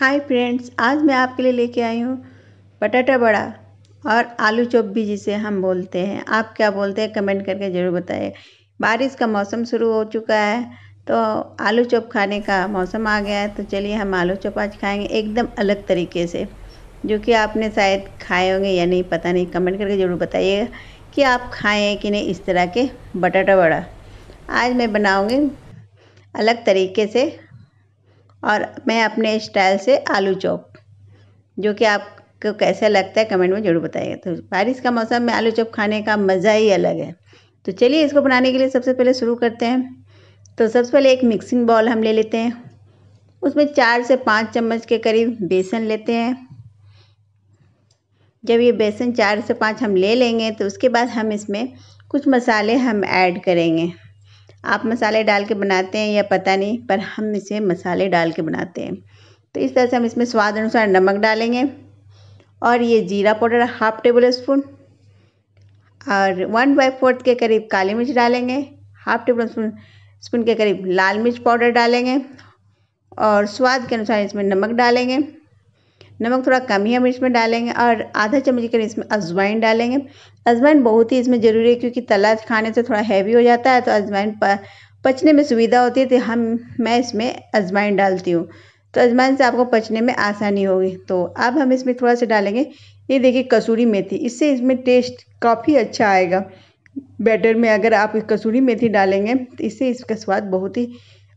hi friends आज मैं आपके लिए लेके आई हूँ बटाटा बड़ा और आलू चॉप भी जिसे हम बोलते हैं आप क्या बोलते हैं कमेंट करके ज़रूर बताएं बारिश का मौसम शुरू हो चुका है तो आलू चॉप खाने का मौसम आ गया है तो चलिए हम आलू चॉप आज खाएंगे एकदम अलग तरीके से जो कि आपने शायद खाए होंगे या नहीं पता नहीं कमेंट करके ज़रूर बताइएगा कि आप खाएँ कि नहीं इस तरह के बटाटा बड़ा आज मैं बनाऊँगी अलग तरीके से और मैं अपने स्टाइल से आलू चॉप जो कि आपको कैसा लगता है कमेंट में ज़रूर बताइए तो बारिश का मौसम में आलू चॉप खाने का मज़ा ही अलग है तो चलिए इसको बनाने के लिए सबसे पहले शुरू करते हैं तो सबसे पहले एक मिक्सिंग बॉल हम ले लेते हैं उसमें चार से पाँच चम्मच के करीब बेसन लेते हैं जब ये बेसन चार से पाँच हम ले लेंगे तो उसके बाद हम इसमें कुछ मसाले हम ऐड करेंगे आप मसाले डाल के बनाते हैं या पता नहीं पर हम इसे मसाले डाल के बनाते हैं तो इस तरह से हम इसमें स्वाद अनुसार नमक डालेंगे और ये जीरा पाउडर हाफ टेबल स्पून और वन बाई फोर्थ के करीब काली मिर्च डालेंगे हाफ टेबल स्पून स्पून के करीब लाल मिर्च पाउडर डालेंगे और स्वाद के अनुसार इसमें नमक डालेंगे नमक थोड़ा कम ही हम इसमें डालेंगे और आधा चम्मच के इसमें अजवाइन डालेंगे अजवाइन बहुत ही इसमें ज़रूरी है क्योंकि तला खाने से थोड़ा हैवी हो जाता है तो अजवाइन पचने में सुविधा होती है तो हम मैं इसमें अजवाइन डालती हूँ तो अजवाइन से आपको पचने में आसानी होगी तो अब हम इसमें थोड़ा सा डालेंगे ये देखिए कसूरी मेथी इससे इसमें टेस्ट काफ़ी अच्छा आएगा बैटर में अगर आप कसूरी मेथी डालेंगे तो इससे इसका स्वाद बहुत ही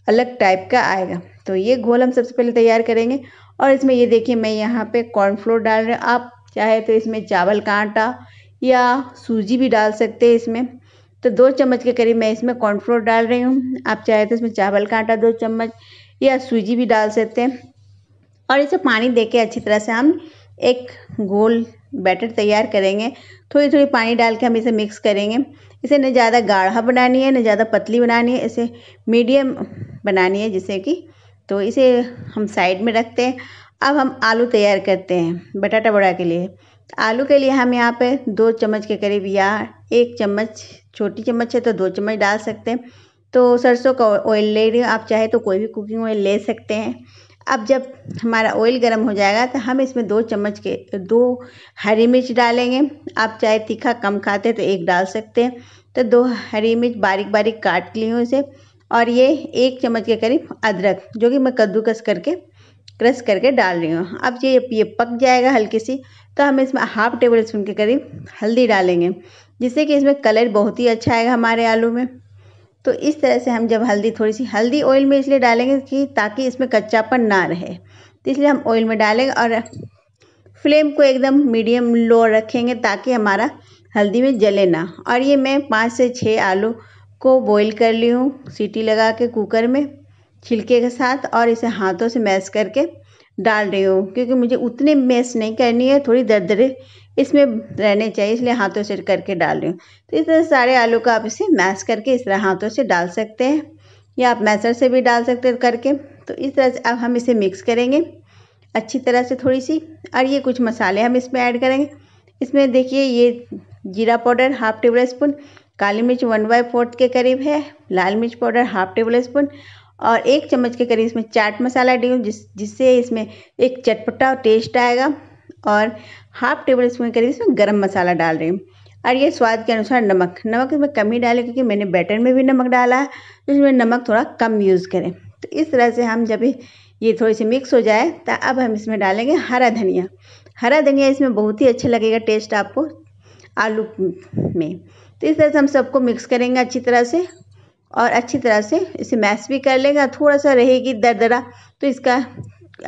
अलग टाइप का आएगा तो ये घोल हम सबसे पहले तैयार करेंगे और इसमें ये देखिए मैं यहाँ पे कॉर्नफ्लोर डाल रही हूँ आप चाहे तो इसमें चावल का आटा या सूजी भी डाल सकते हैं इसमें तो दो चम्मच के करीब मैं इसमें कॉर्नफ्लोर डाल रही हूँ आप चाहे तो इसमें चावल का आटा दो चम्मच या सूजी भी डाल सकते हैं और इसे पानी दे के अच्छी तरह से हम एक गोल बैटर तैयार करेंगे थोड़ी थोड़ी पानी डाल के हम इसे मिक्स करेंगे इसे न ज़्यादा गाढ़ा बनानी है न ज़्यादा पतली बनानी है इसे मीडियम बनानी है जिससे कि तो इसे हम साइड में रखते हैं अब हम आलू तैयार करते हैं बटाटा बड़ा के लिए आलू के लिए हम यहाँ पे दो चम्मच के करीब या एक चम्मच छोटी चम्मच है तो दो चम्मच डाल सकते हैं तो सरसों का ऑयल ले रही हूँ आप चाहे तो कोई भी कुकिंग ऑयल ले सकते हैं अब जब हमारा ऑयल गर्म हो जाएगा तो हम इसमें दो चम्मच के दो हरी मिर्च डालेंगे आप चाहे तीखा कम खाते हैं तो एक डाल सकते हैं तो दो हरी मिर्च बारीक बारीक काट ली हूँ इसे और ये एक चम्मच के करीब अदरक जो कि मैं कद्दूकस करके क्रश करके डाल रही हूँ अब ये ये पक जाएगा हल्की सी तो हम इसमें हाफ टेबल स्पून के करीब हल्दी डालेंगे जिससे कि इसमें कलर बहुत ही अच्छा आएगा हमारे आलू में तो इस तरह से हम जब हल्दी थोड़ी सी हल्दी ऑयल में इसलिए डालेंगे कि ताकि इसमें कच्चापन ना रहे तो इसलिए हम ऑयल में डालेंगे और फ्लेम को एकदम मीडियम लो रखेंगे ताकि हमारा हल्दी में जले ना और ये मैं पाँच से छः आलू को बॉईल कर ली हूँ सीटी लगा के कुकर में छिलके के साथ और इसे हाथों से मैश करके डाल रही हूँ क्योंकि मुझे उतने मैश नहीं करनी है थोड़ी दरदरे इसमें रहने चाहिए इसलिए हाथों से करके डाल रही हूँ तो इस तरह सारे आलू का आप इसे मैश करके इस तरह हाथों से डाल सकते हैं या आप मैसर से भी डाल सकते हैं करके तो इस तरह से अब हम इसे मिक्स करेंगे अच्छी तरह से थोड़ी सी और ये कुछ मसाले हम इसमें ऐड करेंगे इसमें देखिए ये जीरा पाउडर हाफ टेबल स्पून काली मिर्च वन बाई फोर्थ के करीब है लाल मिर्च पाउडर हाफ टेबल स्पून और एक चम्मच के करीब इसमें चाट मसाला डी जिस जिससे इसमें एक चटपटा टेस्ट आएगा और हाफ टेबल स्पून के करीब इसमें गरम मसाला डाल रही हूँ और ये स्वाद के अनुसार नमक नमक इसमें कम ही डालें क्योंकि मैंने बैटर में भी नमक डाला है तो इसमें नमक थोड़ा कम यूज़ करें तो इस तरह से हम जब ये थोड़ी सी मिक्स हो जाए तो अब हम इसमें डालेंगे हरा धनिया हरा धनिया इसमें बहुत ही अच्छा लगेगा टेस्ट आपको आलू में तो इस तरह से हम सबको मिक्स करेंगे अच्छी तरह से और अच्छी तरह से इसे मैश भी कर लेंगे थोड़ा सा रहेगी दरदरा तो इसका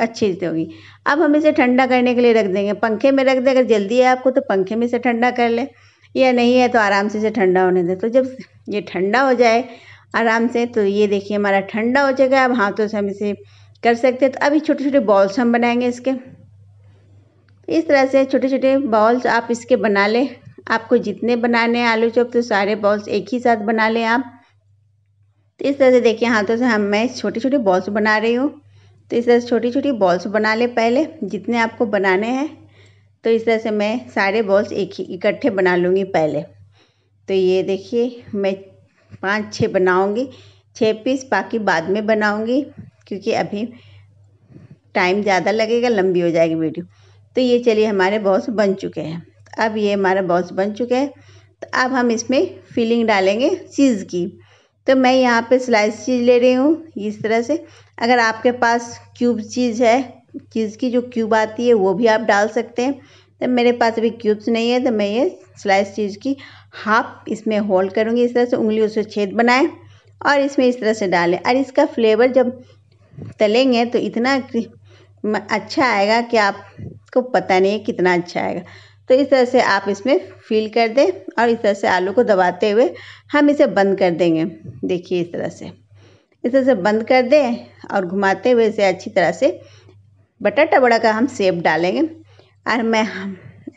अच्छी से होगी अब हम इसे ठंडा करने के लिए रख देंगे पंखे में रख दें अगर जल्दी है आपको तो पंखे में इसे ठंडा कर लें या नहीं है तो आराम से इसे ठंडा होने दें तो जब ये ठंडा हो जाए आराम से तो ये देखिए हमारा ठंडा हो जाएगा अब हाथों से हम इसे कर सकते हैं तो अभी छोटे छोटे बॉल्स हम बनाएंगे इसके इस तरह से छोटे छोटे बॉल्स आप इसके बना लें आपको जितने बनाने हैं आलू चॉप तो सारे बॉल्स एक ही साथ बना लें आप तो इस तरह से देखिए हाथों से हम मैं छोटे छोटे बॉल्स बना रही हूँ तो इस तरह से छोटी छोटी बॉल्स बना लें पहले जितने आपको बनाने हैं तो इस तरह से मैं सारे बॉल्स एक ही इकट्ठे बना लूँगी पहले तो ये देखिए मैं पाँच छः बनाऊँगी छः पीस बाकी बाद में बनाऊँगी क्योंकि अभी टाइम ज़्यादा लगेगा लंबी हो जाएगी वीडियो तो ये चलिए हमारे बॉल्स बन चुके हैं अब ये हमारा बॉक्स बन चुका है तो अब हम इसमें फिलिंग डालेंगे चीज़ की तो मैं यहाँ पे स्लाइस चीज़ ले रही हूँ इस तरह से अगर आपके पास क्यूब चीज़ है चीज़ की जो क्यूब आती है वो भी आप डाल सकते हैं तो मेरे पास अभी क्यूब्स नहीं है तो मैं ये स्लाइस चीज़ की हाफ इसमें होल्ड करूँगी इस तरह से उंगली उससे छेद बनाएँ और इसमें इस तरह से डालें और इसका फ्लेवर जब तलेंगे तो इतना अच्छा आएगा कि आपको पता नहीं है कितना अच्छा आएगा तो इस तरह से आप इसमें फिल कर दें और इस तरह से आलू को दबाते हुए हम इसे बंद कर देंगे देखिए इस तरह से इस तरह से बंद कर दें और घुमाते हुए इसे अच्छी तरह से बटाटा बड़ा का हम सेब डालेंगे और मैं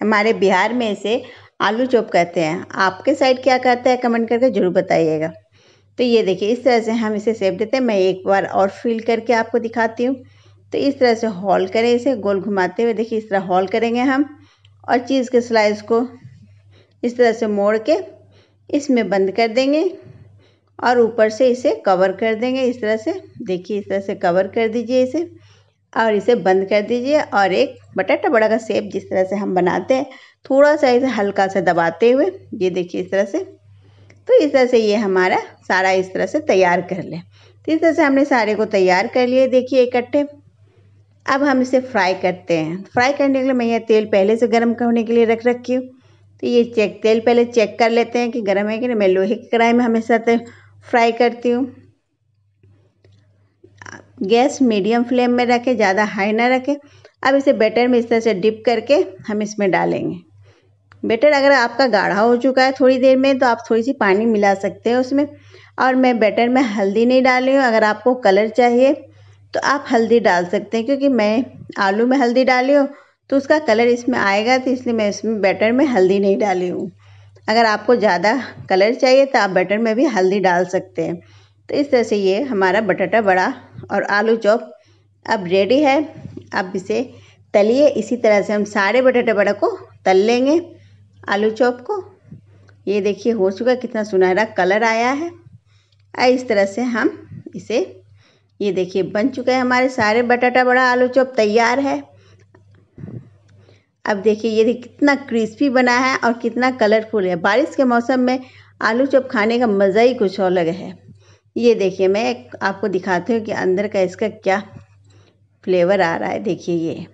हमारे बिहार में इसे आलू चॉप कहते हैं आपके साइड क्या कहते हैं कमेंट करके ज़रूर बताइएगा तो ये देखिए इस तरह से हम इसे सेब देते हैं मैं एक बार और फिल करके आपको दिखाती हूँ तो इस तरह से हॉल करें इसे गोल घुमाते हुए देखिए इस तरह हॉल करेंगे हम और चीज़ के स्लाइस को इस तरह से मोड़ के इसमें बंद कर देंगे और ऊपर से इसे कवर कर देंगे इस तरह से देखिए इस तरह से कवर कर दीजिए इसे और इसे बंद कर दीजिए और एक बटाटा बड़ा का सेप जिस तरह से हम बनाते हैं थोड़ा सा इसे हल्का सा दबाते हुए ये देखिए इस तरह से तो इस तरह से ये हमारा सारा इस तरह से तैयार कर लें तो इस तरह से हमने सारे को तैयार कर लिए देखिए इकट्ठे अब हम इसे फ्राई करते हैं फ्राई करने के लिए मैं यह तेल पहले से गर्म करने के लिए रख रखी हूँ तो ये चेक तेल पहले चेक कर लेते हैं कि गर्म है कि नहीं मैं लोहे की कढ़ाई में हमेशा तेल फ्राई करती हूँ गैस मीडियम फ्लेम में रखें ज़्यादा हाई ना रखें अब इसे बैटर में इस तरह से डिप करके हम इसमें डालेंगे बैटर अगर आपका गाढ़ा हो चुका है थोड़ी देर में तो आप थोड़ी सी पानी मिला सकते हैं उसमें और मैं बैटर में हल्दी नहीं डाली हूँ अगर आपको कलर चाहिए तो आप हल्दी डाल सकते हैं क्योंकि मैं आलू में हल्दी डाली हूँ तो उसका कलर इसमें आएगा तो इसलिए मैं इसमें बैटर में हल्दी नहीं डाली हूँ अगर आपको ज़्यादा कलर चाहिए तो आप बटर में भी हल्दी डाल सकते हैं तो इस तरह से ये हमारा बटाटा बड़ा और आलू चॉप अब रेडी है अब इसे तलिए इसी तरह से हम सारे बटाटा बड़ा को तल लेंगे आलू चॉप को ये देखिए हो चुका कितना सुनहरा कलर आया है इस तरह से हम इसे ये देखिए बन चुके हैं हमारे सारे बटाटा बड़ा आलू चॉप तैयार है अब देखिए ये देखिए कितना क्रिस्पी बना है और कितना कलरफुल है बारिश के मौसम में आलू चॉप खाने का मज़ा ही कुछ और लगे है ये देखिए मैं आपको दिखाती हूँ कि अंदर का इसका क्या फ्लेवर आ रहा है देखिए ये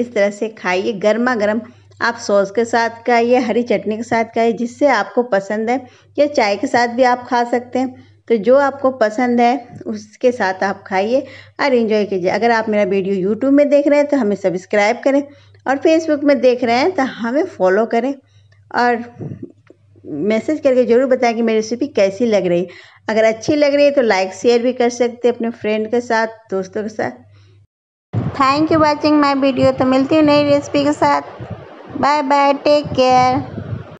इस तरह से खाइए गर्मा गर्म आप सॉस के साथ खाइए हरी चटनी के साथ खाइए जिससे आपको पसंद है या चाय के साथ भी आप खा सकते हैं तो जो आपको पसंद है उसके साथ आप खाइए और इन्जॉय कीजिए अगर आप मेरा वीडियो यूट्यूब में देख रहे हैं तो हमें सब्सक्राइब करें और फेसबुक में देख रहे हैं तो हमें फॉलो करें और मैसेज करके ज़रूर बताएं कि मेरी रेसिपी कैसी लग रही अगर अच्छी लग रही है तो लाइक शेयर भी कर सकते अपने फ्रेंड के साथ दोस्तों के साथ thank you watching my video तो मिलती हूँ नई रेसिपी के साथ बाय बाय टेक केयर